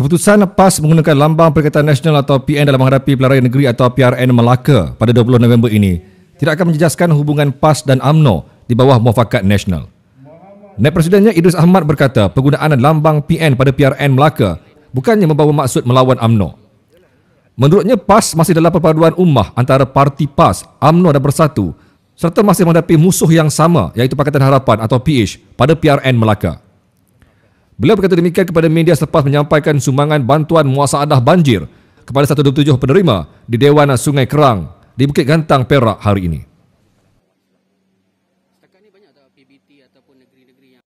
Keputusan PAS menggunakan lambang Perikatan Nasional atau PN dalam menghadapi pelarian negeri atau PRN Melaka pada 20 November ini tidak akan menjejaskan hubungan PAS dan AMNO di bawah Mufakat nasional. Naib Presidennya Idris Ahmad berkata penggunaan lambang PN pada PRN Melaka bukannya membawa maksud melawan AMNO. Menurutnya PAS masih dalam perpaduan ummah antara parti PAS, AMNO dan Bersatu serta masih menghadapi musuh yang sama iaitu Pakatan Harapan atau PH pada PRN Melaka. Beliau berkata demikian kepada media selepas menyampaikan sumbangan bantuan muasaadah banjir kepada 127 penerima di Dewan Sungai Kerang di Bukit Gantang Perak hari ini. Setakat ini banyak tak PBT ataupun negeri-negeri yang